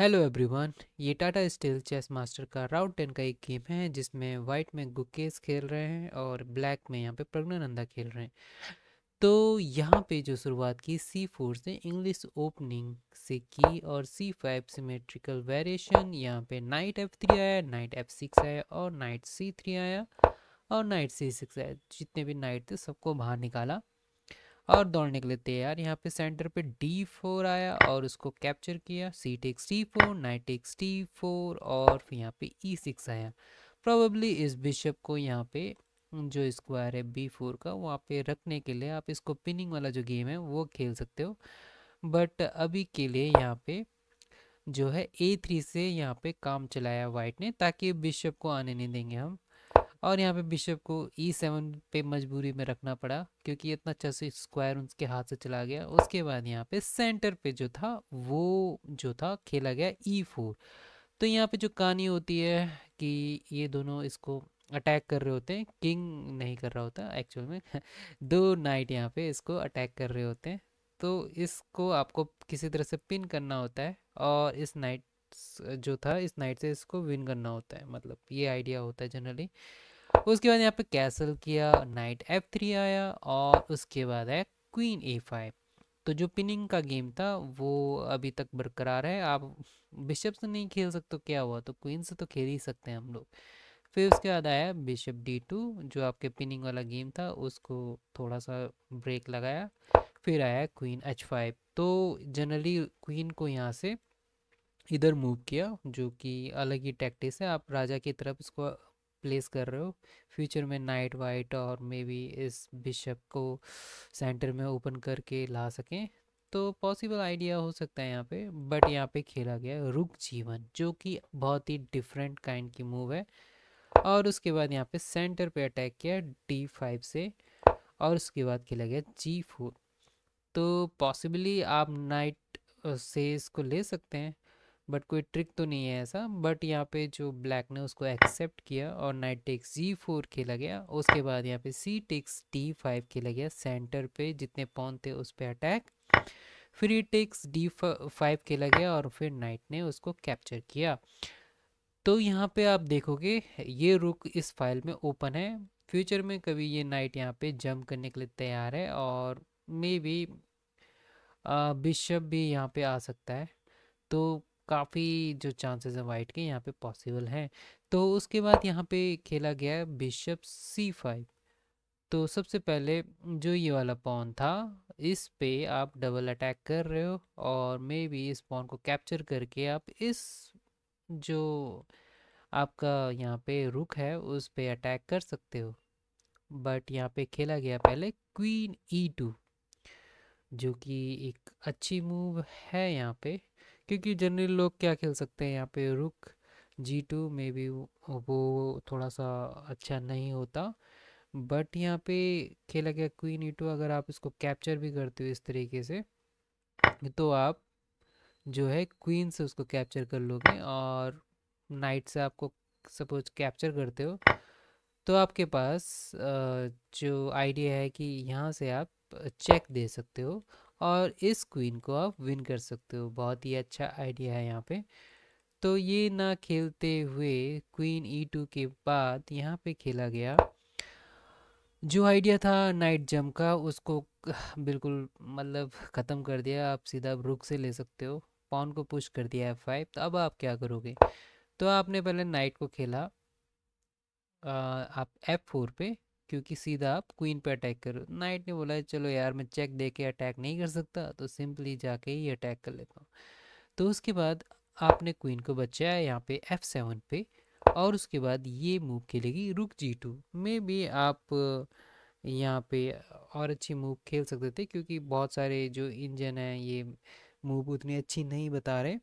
Hello everyone ये Tata steel chess master का round ten का एक गेम है जिसमें वाइट में गुकेस खेल रहे हैं और ब्लैक में यहाँ पे प्रज्ञानंदा खेल रहे हैं तो यहाँ पे जो शुरुआत की सी फोर से इंग्लिश ओपनिंग से की और सी फाइव सिमेट्रिकल वेरिएशन यहाँ पे नाइट एफ थ्री आया नाइट एफ सिक्स आया और नाइट सी थ्री आया और नाइट सी सिक्स आया जितने भी नाइट थे सबको बाहर निकाला और दौड़ने के लिए तैयार यहाँ पे सेंटर पे डी फोर आया और उसको कैप्चर किया C takes D four knight takes D four और फिर यहाँ पे ई e सिक्स आया प्रॉबली इस बिशप को यहाँ पे जो स्क्वायर है बी फोर का वहाँ पे रखने के लिए आप इसको पिनिंग वाला जो गेम है वो खेल सकते हो बट अभी के लिए यहाँ पे जो है ए थ्री से यहाँ पे काम चलाया वाइट ने ताकि बिशप को आने नहीं देंगे हम और यहाँ पे बिशप को ई e सेवन पे मजबूरी में रखना पड़ा क्योंकि इतना अच्छा से स्क्वायर उनके हाथ से चला गया उसके बाद यहाँ पे सेंटर पे जो था वो जो था खेला गया ई e फोर तो यहाँ पे जो कहानी होती है कि ये दोनों इसको अटैक कर रहे होते हैं किंग नहीं कर रहा होता एक्चुअल में दो नाइट यहाँ पे इसको अटैक कर रहे होते हैं तो इसको आपको किसी तरह से पिन करना होता है और इस नाइट जो था इस नाइट से इसको विन करना होता है मतलब ये आइडिया होता है जनरली उसके बाद यहाँ पे कैसल किया नाइट एफ थ्री आया और उसके बाद है क्वीन ए फाइव तो जो पिनिंग का गेम था वो अभी तक बरकरार है आप बिशप से नहीं खेल सकते क्या हुआ तो क्वीन से तो खेल ही सकते हैं हम लोग फिर उसके बाद आया बिशप डी टू जो आपके पिनिंग वाला गेम था उसको थोड़ा सा ब्रेक लगाया फिर आया क्वीन एच फाइव तो जनरली क्वीन को यहाँ से इधर मूव किया जो कि अलग ही टैक्टिस है आप राजा की तरफ इसको प्लेस कर रहे हो फ्यूचर में नाइट वाइट और मे बी इस बिशप को सेंटर में ओपन करके ला सकें तो पॉसिबल आइडिया हो सकता है यहाँ पे बट यहाँ पे खेला गया रुक जीवन जो कि बहुत ही डिफरेंट काइंड की मूव है और उसके बाद यहाँ पे सेंटर पे अटैक किया डी फाइव से और उसके बाद खेला गया जी फोर तो पॉसिबली आप नाइट से इसको ले सकते हैं बट कोई ट्रिक तो नहीं है ऐसा बट यहाँ पे जो ब्लैक ने उसको एक्सेप्ट किया और नाइट टेक्स जी फोर खेला गया उसके बाद यहाँ पे सी टेक्स डी फाइव खेला गया सेंटर पे जितने पॉन थे उस पर अटैक फिर ई टेक्स डी फाइव खेला गया और फिर नाइट ने उसको कैप्चर किया तो यहाँ पे आप देखोगे ये रुक इस फाइल में ओपन है फ्यूचर में कभी ये नाइट यहाँ पे जंप करने के लिए तैयार है और मे बी बिशप भी यहाँ पे आ सकता है तो काफ़ी जो चांसेस है वाइट के यहाँ पे पॉसिबल हैं तो उसके बाद यहाँ पे खेला गया है बिशप सी फाइव तो सबसे पहले जो ये वाला पॉन था इस पे आप डबल अटैक कर रहे हो और मे बी इस पॉन को कैप्चर करके आप इस जो आपका यहाँ पे रुक है उस पे अटैक कर सकते हो बट यहाँ पे खेला गया पहले क्वीन ई टू जो कि एक अच्छी मूव है यहाँ पे क्योंकि जनरल लोग क्या खेल सकते हैं यहाँ पे रुक जी टू मे भी वो थोड़ा सा अच्छा नहीं होता बट यहाँ पे खेला गया क्वीन ई टू अगर आप इसको कैप्चर भी करते हो इस तरीके से तो आप जो है क्वीन से उसको कैप्चर कर लोगे और नाइट से आपको सपोज कैप्चर करते हो तो आपके पास जो आइडिया है कि यहाँ से आप चेक दे सकते हो और इस क्वीन को आप विन कर सकते हो बहुत ही अच्छा आइडिया है यहाँ पे तो ये ना खेलते हुए क्वीन ई टू के बाद यहाँ पे खेला गया जो आइडिया था नाइट जम का उसको बिल्कुल मतलब ख़त्म कर दिया आप सीधा रुक से ले सकते हो पॉन को पुश कर दिया एफ फाइव तो अब आप क्या करोगे तो आपने पहले नाइट को खेला आ, आप एफ फोर पे क्योंकि सीधा आप क्वीन पे अटैक करो नाइट ने बोला चलो यार मैं चेक दे के अटैक नहीं कर सकता तो सिंपली जाके ही अटैक कर लेता हूँ तो उसके बाद आपने क्वीन को बचाया यहाँ पे एफ सेवन पे और उसके बाद ये मूव खेलेगी रुक जी टू में भी आप यहाँ पे और अच्छी मूव खेल सकते थे क्योंकि बहुत सारे जो इंजन हैं ये मूव उतनी अच्छी नहीं बता रहे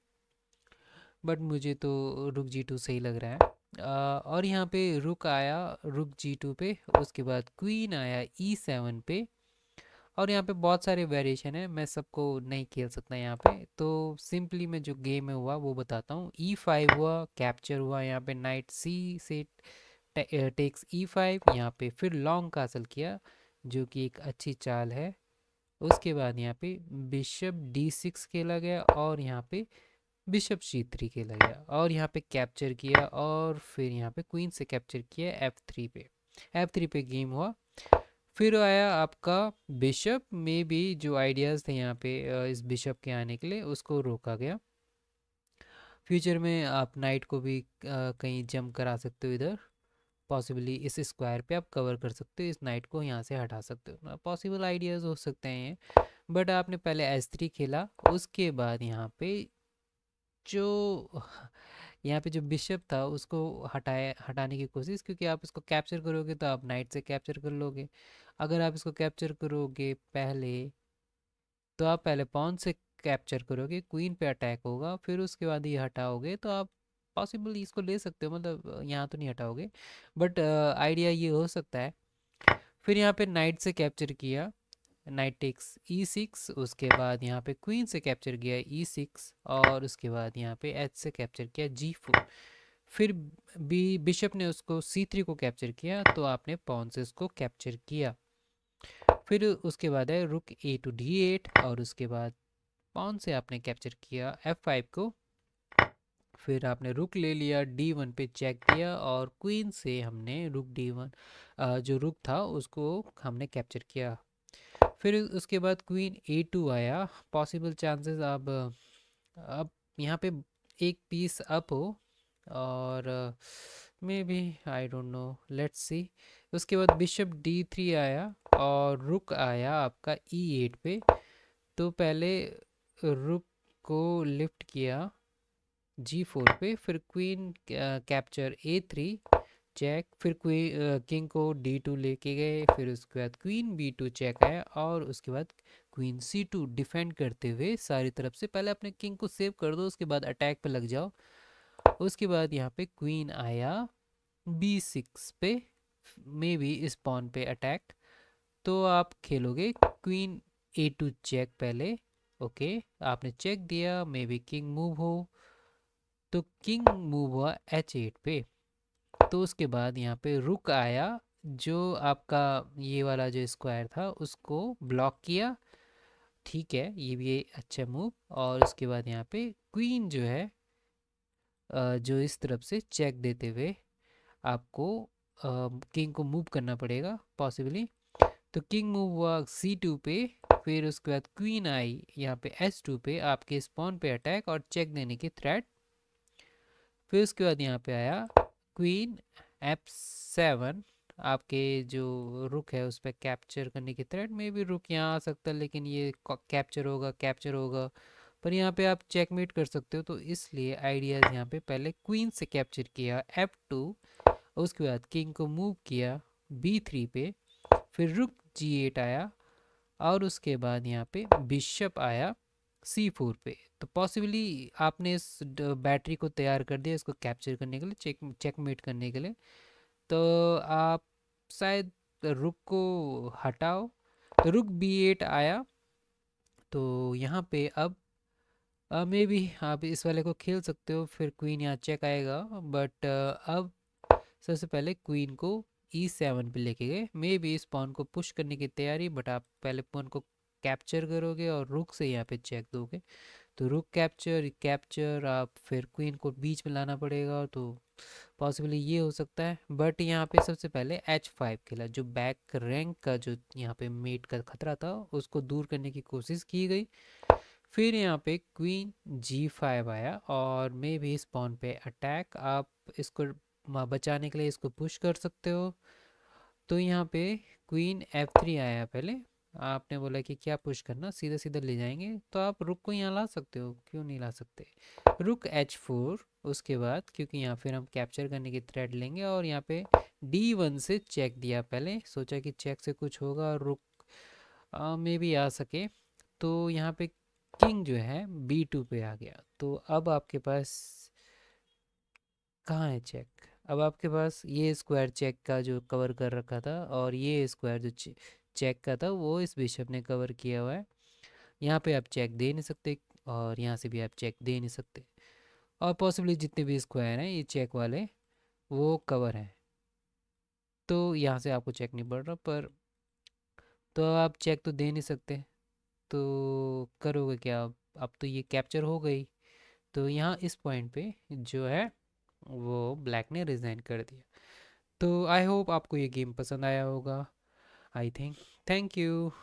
बट मुझे तो रुक जी टू सही लग रहा है और यहाँ पे रुक आया रुक जी टू पे उसके बाद क्वीन आया ई e सेवन पे और यहाँ पे बहुत सारे वेरिएशन है मैं सबको नहीं खेल सकता यहाँ पे तो सिंपली मैं जो गेम में हुआ वो बताता हूँ ई e फाइव हुआ कैप्चर हुआ यहाँ पे नाइट सी से टेक्स ई फाइव यहाँ पे फिर लॉन्ग कासल किया जो कि एक अच्छी चाल है उसके बाद यहाँ पे बिशप डी सिक्स खेला गया और यहाँ पे बिशप सी थ्री खेला गया और यहाँ पे कैप्चर किया और फिर यहाँ पे क्वीन से कैप्चर किया एफ थ्री पे एफ थ्री पे गेम हुआ फिर आया आपका बिशप में भी जो आइडियाज़ थे यहाँ पे इस बिशप के आने के लिए उसको रोका गया फ्यूचर में आप नाइट को भी कहीं जंप करा सकते हो इधर पॉसिबली इस स्क्वायर पे आप कवर कर सकते हो इस नाइट को यहाँ से हटा सकते हो पॉसिबल आइडियाज़ हो सकते हैं बट आपने पहले एस थ्री खेला उसके बाद यहाँ पे जो यहाँ पे जो बिशप था उसको हटाए हटाने की कोशिश क्योंकि आप इसको कैप्चर करोगे तो आप नाइट से कैप्चर कर लोगे अगर आप इसको कैप्चर करोगे पहले तो आप पहले पॉन से कैप्चर करोगे क्वीन पे अटैक होगा फिर उसके बाद ये हटाओगे तो आप पॉसिबल इसको ले सकते हो मतलब यहाँ तो नहीं हटाओगे बट आइडिया ये हो सकता है फिर यहाँ पे नाइट से कैप्चर किया knight takes E six e उसके बाद यहाँ पे क्वीन से कैप्चर किया ई e सिक्स और उसके बाद यहाँ पे एच से कैप्चर किया जी फोर फिर बी बिशप ने उसको सी थ्री को कैप्चर किया तो आपने पॉन से उसको कैप्चर किया फिर उसके बाद है रुक ए टू डी एट और उसके बाद पॉन से आपने कैप्चर किया एफ फाइव को फिर आपने रुक ले लिया डी वन पे चेक किया और क्वीन से हमने रुक डी वन जो रुक था उसको हमने कैप्चर किया फिर उसके बाद क्वीन ए टू आया पॉसिबल चांसेस अब अब यहाँ पे एक पीस अप हो और maybe I don't know let's see उसके बाद बिशप डी थ्री आया और रुक आया आपका ई e एट पे तो पहले रुक को लिफ्ट किया जी फोर पे फिर queen capture A three check फिर क्वी किंग को डी टू लेके गए फिर उसके बाद क्वीन बी टू चेक आया और उसके बाद क्वीन सी टू डिफेंड करते हुए सारी तरफ से पहले अपने किंग को सेव कर दो उसके बाद अटैक पे लग जाओ उसके बाद यहाँ पे क्वीन आया बी सिक्स पे मे बी इस पॉन पे अटैक तो आप खेलोगे क्वीन ए टू चेक पहले ओके आपने चेक दिया मे बी किंग मूव हो तो किंग मूव हुआ एच एट पे तो उसके बाद यहाँ पे रुक आया जो आपका ये वाला जो स्क्वायर था उसको ब्लॉक किया ठीक है ये भी अच्छा मूव और उसके बाद यहाँ पे क्वीन जो है जो इस तरफ से चेक देते हुए आपको किंग को मूव करना पड़ेगा पॉसिबली तो किंग मूव हुआ सी टू पे फिर उसके बाद क्वीन आई यहाँ पे एस टू पे आपके स्पॉन पे अटैक और चेक देने की थ्रेट फिर उसके बाद यहाँ पे आया क्वीन एफ सेवन आपके जो रुक है उस पर कैप्चर करने की थ्रेड में भी रुक यहाँ आ सकता है लेकिन ये कैप्चर होगा कैप्चर होगा पर यहाँ पे आप चेकमेट कर सकते हो तो इसलिए आइडियाज़ यहाँ पे पहले क्वीन से कैप्चर किया एफ टू उसके बाद किंग को मूव किया बी थ्री पे फिर रुक जी एट आया और उसके बाद यहाँ पे बिशप आया सी फोर पे तो पॉसिबली आपने इस बैटरी को तैयार कर दिया इसको कैप्चर करने के लिए चेक चेकमेट करने के लिए तो आप शायद रुक को हटाओ तो रुक बी एट आया तो यहाँ पे अब मे भी आप इस वाले को खेल सकते हो फिर क्वीन यहाँ चेक आएगा बट अब सबसे पहले क्वीन को ई सेवन पर लेके गए मे बी इस पॉन को पुश करने की तैयारी बट आप पहले पॉन को कैप्चर करोगे और रुक से यहाँ पे चेक दोगे तो रुक कैप्चर कैप्चर आप फिर क्वीन को बीच में लाना पड़ेगा तो पॉसिबली ये हो सकता है बट यहाँ पे सबसे पहले एच फाइव खेला जो बैक रैंक का जो यहाँ पे मेट का खतरा था उसको दूर करने की कोशिश की गई फिर यहाँ पे क्वीन जी फाइव आया और मे भी इस पॉन पे अटैक आप इसको बचाने के लिए इसको पुश कर सकते हो तो यहाँ पे क्वीन एफ थ्री आया पहले आपने बोला कि क्या पुश करना सीधा सीधा ले जाएंगे तो आप रुक को यहाँ ला सकते हो क्यों नहीं ला सकते रुक एच फोर उसके बाद क्योंकि यहाँ फिर हम कैप्चर करने की थ्रेड लेंगे और यहाँ पे डी वन से चेक दिया पहले सोचा कि चेक से कुछ होगा और रुक मे भी आ सके तो यहाँ पे किंग जो है बी टू पे आ गया तो अब आपके पास कहाँ है चेक अब आपके पास ये स्क्वायर चेक का जो कवर कर रखा था और ये स्क्वायर जो चेक का था वो इस बिशप ने कवर किया हुआ है यहाँ पे आप चेक दे नहीं सकते और यहाँ से भी आप चेक दे नहीं सकते और पॉसिबली जितने भी स्क्वायर हैं ये चेक वाले वो कवर हैं तो यहाँ से आपको चेक नहीं पड़ रहा पर तो आप चेक तो दे नहीं सकते तो करोगे क्या अब तो ये कैप्चर हो गई तो यहाँ इस पॉइंट पे जो है वो ब्लैक ने रिज़ाइन कर दिया तो आई होप आपको ये गेम पसंद आया होगा I think. Thank you.